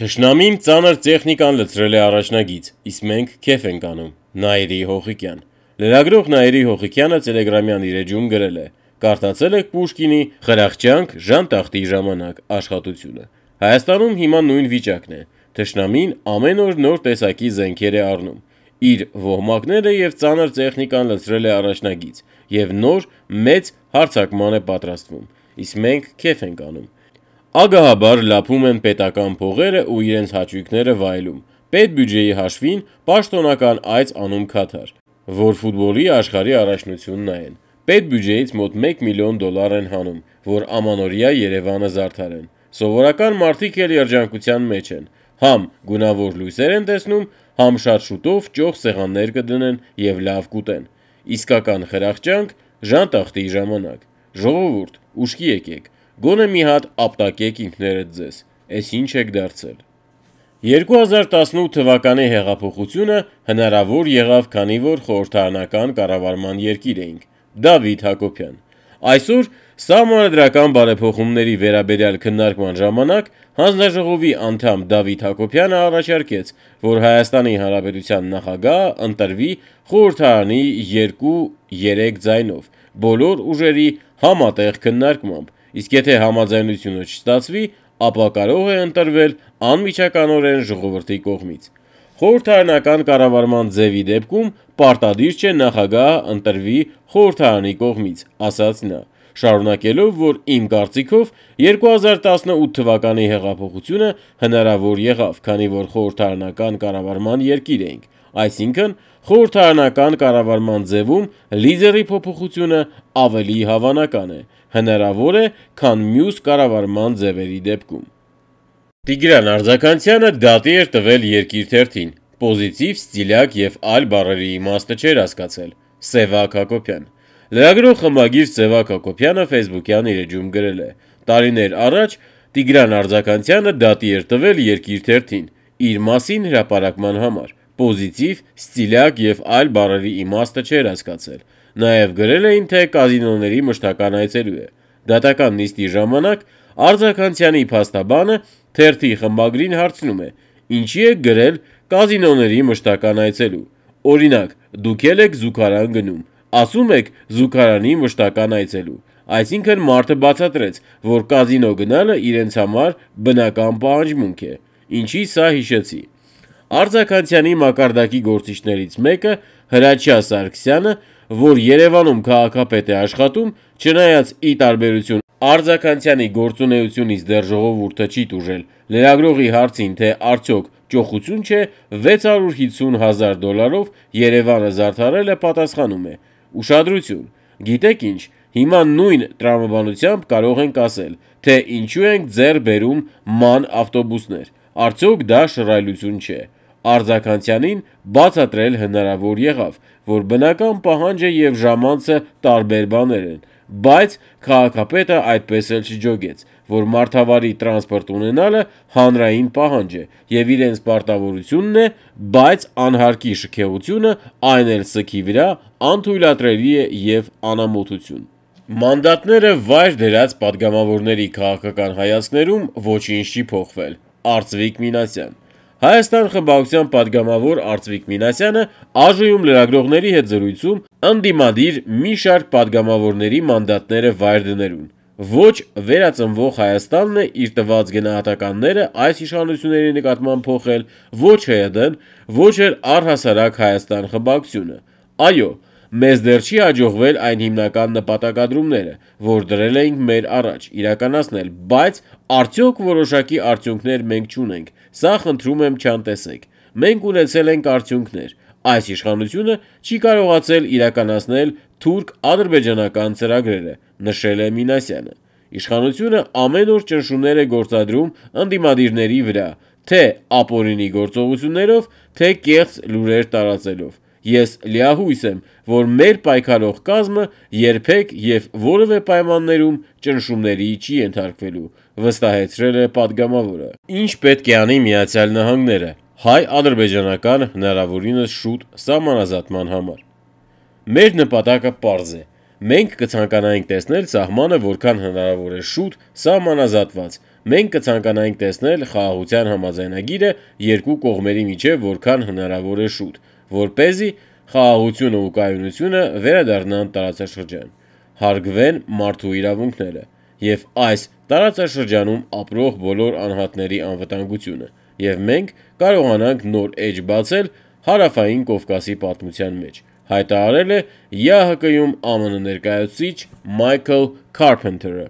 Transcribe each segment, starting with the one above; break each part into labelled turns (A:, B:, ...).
A: Թշնամին ծանր տեխնիկան լծրել է առաջնագից, իսկ մենք քեֆ ենք անում։ Նաիրի Հողիկյան։ Լրագրող Նաիրի Հողիկյանը Telegram-յան իր էջում գրել է. Կարդացել եք Պուշկինի «Խրախճանք Ժանտախտի ժամանակ» աշխատությունը։ Հայաստանում հիմա նույն վիճակն է։ Թշնամին ամեն օր նոր տեսակի զենքեր է առնում։ Իր ոհմակները եւ ծանր տեխնիկան լծրել է առաջնագից եւ նոր մեծ հարցակման է պատրաստվում։ Իսկ մենք քեֆ ենք անում ագահաբար լափում են պետական փողերը ու իրենց հաճույքները վայելում։ Պետբյուջեի հաշվին պաշտոնական այց անում Քաթար, որ ֆուտբոլի աշխարհի առաջնությունն այն։ Պետբյուջեից մոտ 1 միլիոն դոլար են հանում, որ ամանորյա Երևանը զարդարեն։ Սովորական մարդիկ էլ երջանկության մեջ են։ Համ գունավոր լույսեր են տեսնում, համ շատ շուտով ճոխ սեղաններ կդնեն եւ լավ կուտեն։ Իսկական խրախճանք Ժան տախտի ժամանակ։ Ժողովուրդ, ուշքի եկեք, Գոնե մի հատ ապտակեք ինքներդ ձեզ, այս ինչ եք դարձել։ 2018 թվականի հեղափոխությունը հնարավոր եղավ, քանի որ խորհրդարանական կառավարման երկիր էինք։ Դավիթ Հակոբյան։ Այսօր Սահմանադրական բարեփոխումների վերաբերյալ քննարկման ժամանակ հանձնաժողովի անդամ Դավիթ Հակոբյանը առաջարկեց, որ Հայաստանի Հանրապետության նախագահը ընտրվի խորհրդարանի 2-3 ձայնով բոլոր ուժերի համատեղ քննարկմամբ իսկ եթե համաձայնությունը չստացվի, ապա կարող է ընտրվել անմիջականորեն ժողովրդի կողմից։ Խորհրդարանական կառավարման ձևի դեպքում պարտադիր չէ նախագահը ընտրվի խորհրդարանի կողմից, ասաց նա, շարունակելով, որ իմ կարծիքով 2018 թվականի հեղափոխությունը հնարավոր եղավ, քանի որ խորհրդարանական կառավարման երկիր էինք, Այսինքն, խորհրդարանական կառավարման ձևում լիդերի փոփոխությունը ավելի հավանական է, հնարավոր է, քան մյուս կառավարման ձևերի դեպքում։ Տիգրան Արձականցյանը դատի էր տվել երկիր թերթին, պոզիտիվ, ստիլակ եւ այլ բառերի իմաստը չէր հասկացել։ Սևակ Հակոբյան Լրագրող խմբագիր Սևակ Հակոբյանը Facebook-յան իր էջում գրել է. Տարիներ առաջ Տիգրան Արձականցյանը դատի էր տվել երկիր թերթին իր մասին հրապարակման համար պոզիտիվ, ստիլակ և այլ բառերի իմաստը չէր հասկացել։ Նաև գրել էին, թե կազինոների մշտական այցելու է։ Դատական նիստի ժամանակ Արձականցյանի փաստաբանը թերթի խմբագրին հարցնում է. «Ինչի եք գրել կազինոների մշտական այցելու»։ Օրինակ, դուք ել եք զուգարան գնում, ասում եք զուգարանի մշտական այցելու։ Այսինքն մարդը բացատրեց, որ կազինո գնալը իրենց համար բնական պահանջմունք է։ Ինչի սա հիշեցի։ Արձակացյանի մակարդակի գործիչներից մեկը Հրաչյա Սարգսյանը, որ Երևանում քաղաքապետ է աշխատում, չնայած ի տարբերություն Արձականցյանի գործունեությունից դեռ ժողովուրդը չի տուժել, լրագրողի հարցին, թե արդյոք ճոխություն չէ, 650 հազար դոլարով Երևանը զարդարել է պատասխանում է. «Ուշադրություն, գիտեք ինչ, հիմա նույն տրամաբանությամբ կարող ենք ասել, թե ինչու ենք ձեռ բերում ման ավտոբուսներ»։ Արդյոք դա շռայլություն չէ։ Արձականցյանին բացատրել հնարավոր եղավ, որ բնական պահանջը եւ ժամանցը տարբեր բաներ են, բայց քաղաքապետը այդպես էլ չջոգեց, որ մարդավարի տրանսպորտ ունենալը հանրային պահանջ է եւ իրենց պարտավորությունն է, բայց անհարկի շքեղությունը այն էլ սքի վրա անթույլատրելի է եւ անամոթություն։ Մանդատները վայր դրած падգամավորների քաղաքական հայացքներում ոչինչ չի փոխվել։ Արծվիկ Մինասյան։ Հայաստան խմբակցության падգամավոր Արծվիկ Մինասյանը ԱԺ-ում լրագրողների հետ զրույցում ընդդիմադիր մի շարք падգամավորների մանդատները վայր դներուն։ Ոչ վերածնվող Հայաստանն է իր տված գնահատականները այս իշխանությունների նկատմամբ փոխել, ոչ ՀԴ-ն, ոչ էլ առհասարակ Հայաստան խմբակցությունը։ Այո, մեզ դեռ չի հաջողվել այն հիմնական նպատակադրումները, որ դրել էինք մեր առաջ, իրականացնել, բայց արդյոք որոշակի արդյունքներ մենք չունենք, սա խնդրում եմ չանտեսեք։ Մենք ունեցել ենք արդյունքներ, այս իշխանությունը չի կարողացել իրականացնել թուրք-ադրբեջանական ծրագրերը, նշել է Մինասյանը։ Իշխանությունը ամեն օր ճնշումներ է գործադրում ընդդիմադիրների վրա, թե ապօրինի գործողություններով, թե կեղծ լուրեր տարածելով։ Ես լիահույս եմ, որ մեր պայքարող կազմը երբեք եւ որևէ պայմաններում ճնշումների չի ենթարկվելու, վստահեցրել է падգամավորը։ Ինչ պետք է անի Միացյալ Նահանգները հայ-ադրբեջանական հնարավորինս շուտ սահմանազատման համար։ Մեր նպատակը պարզ է։ Մենք կցանկանայինք տեսնել սահմանը որքան հնարավոր է շուտ սահմանազատված, Մենք կցանկանայինք տեսնել խաղաղության համաձայնագիրը երկու կողմերի միջև որքան հնարավոր է շուտ, որ เป զի խաղաղությունը ու կայունությունը վերադառնան տարածաշրջան, հարգվեն մարդու իրավունքները եւ այս տարածաշրջանում ապրող բոլոր անհատների անվտանգությունը եւ մենք կարողանանք նոր էջ բացել հարավային Կովկասի պատմության մեջ հայտարարել է ՀՀԿ-ում ԱՄՆ ներկայացուցիչ Մայքլ Քարփենթերը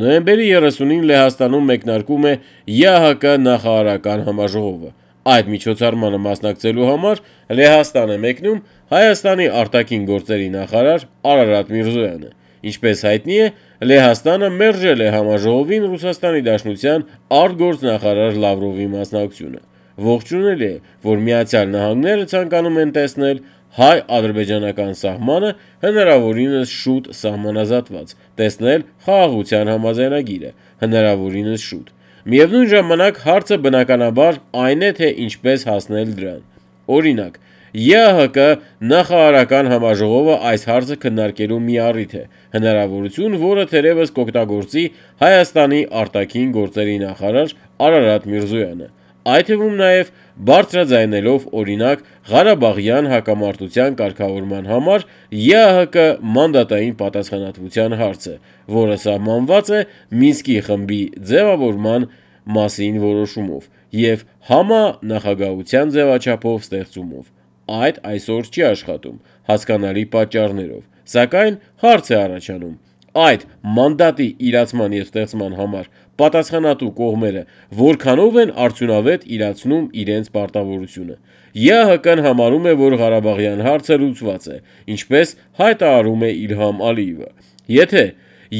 A: Նոյեմբերի 30-ին Լեհաստանում մեկնարկում է ՀՀԿ նախարարական համաժողովը։ Այդ միջոցառմանը մասնակցելու համար Լեհաստան է մեկնում Հայաստանի արտաքին գործերի նախարար Արարատ Միրզոյանը։ Ինչպես հայտնի է, Լեհաստանը մերժել է համաժողովին Ռուսաստանի Դաշնության արտգործնախարար Լավրովի մասնակցությունը։ Ողջունել է, որ Միացյալ Նահանգները ցանկանում են տեսնել հայ-ադրբեջանական սահմանը հնարավորինս շուտ սահմանազատված, տեսնել խաղաղության համաձայնագիրը հնարավորինս շուտ։ Միևնույն ժամանակ հարցը բնականաբար այն է, թե ինչպես հասնել դրան։ Օրինակ, ԵԱՀԿ նախարարական համաժողովը այս հարցը քննարկելու մի առիթ է, հնարավորություն, որը թերևս կօգտագործի Հայաստանի արտաքին գործերի նախարար Արարատ Միրզոյանը այդ թվում նաև բարձրաձայնելով օրինակ Ղարաբաղյան հակամարտության կարգավորման համար ԵԱՀԿ մանդատային պատասխանատվության հարցը, որը սահմանված է Մինսկի խմբի ձևավորման մասին որոշումով եւ համանախագահության ձևաչափով ստեղծումով։ Այդ այսօր չի աշխատում հասկանալի պատճառներով, սակայն հարց է առաջանում Այդ մանդատի իրացման եւ ստեղծման համար պատասխանատու կողմերը որքանով են արդյունավետ իրացնում իրենց պարտավորությունը։ ԵՀԿ-ն համարում է, որ Ղարաբաղյան հարցը լուծված է, ինչպես հայտարարում է Իլհամ Ալիևը։ Եթե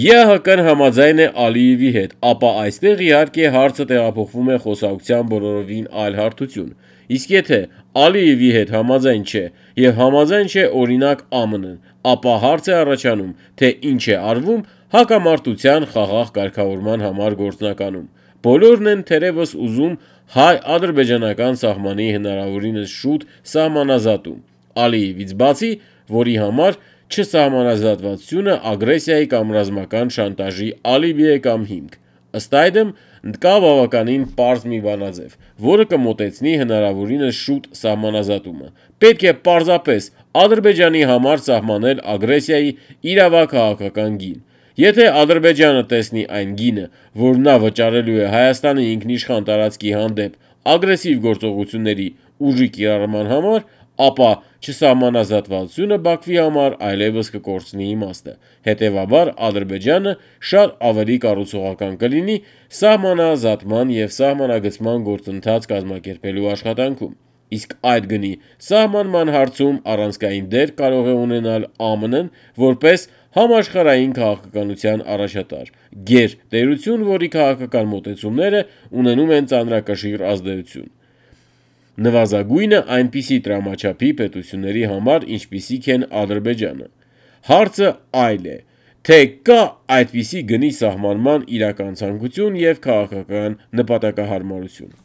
A: ԵՀԿ-ն համաձայն է Ալիևի հետ, ապա այստեղ իհարկե հարցը տեղափոխվում է խոսակցության բոլորովին այլ հարթություն։ Իսկ եթե Ալիևի հետ համաձայն չէ եւ համաձայն չէ օրինակ ԱՄՆ-ն, ապա հարց է առաջանում, թե ինչ է արվում հակամարտության խաղաղ կարգավորման համար գործնականում։ Բոլորն են թերևս ուզում հայ-ադրբեջանական սահմանի հնարավորինս շուտ սահմանազատում։ Ալիևից բացի, որի համար չսահմանազատվածությունը ագրեսիայի կամ ռազմական շանտաժի ալիբի է կամ հիմք։ Ըստ այդմ, դկա բավականին պարզ մի բանաձև, որը կմոտեցնի հնարավորինս շուտ սահմանազատումը։ Պետք է պարզապես Ադրբեջանի համար սահմանել ագրեսիայի իրավա քաղաքական գին։ Եթե Ադրբեջանը տեսնի այն գինը, որ նա վճարելու է Հայաստանի ինքնիշխան տարածքի հանդեպ ագրեսիվ գործողությունների ուժի կիրառման համար, ապա չսահմանազատվածությունը Բաքվի համար այլևս կկորցնի իմաստը։ Հետևաբար Ադրբեջանը շատ ավելի կառուցողական կլինի սահմանազատման եւ սահմանագծման գործընթաց կազմակերպելու աշխատանքում։ Իսկ այդ գնի սահմանման հարցում առանցքային դեր կարող է ունենալ ԱՄՆ-ն որպես համաշխարհային քաղաքականության առաջատար։ Գեր տերություն, որի քաղաքական մոտեցումները ունենում են ծանրակշիռ ազդեցություն նվազագույնը այնպիսի տրամաչափի պետությունների համար, ինչպիսիք են Ադրբեջանը։ Հարցը այլ է, թե կա այդպիսի գնի սահմանման իրականցանկություն եւ քաղաքական նպատակահարմարություն։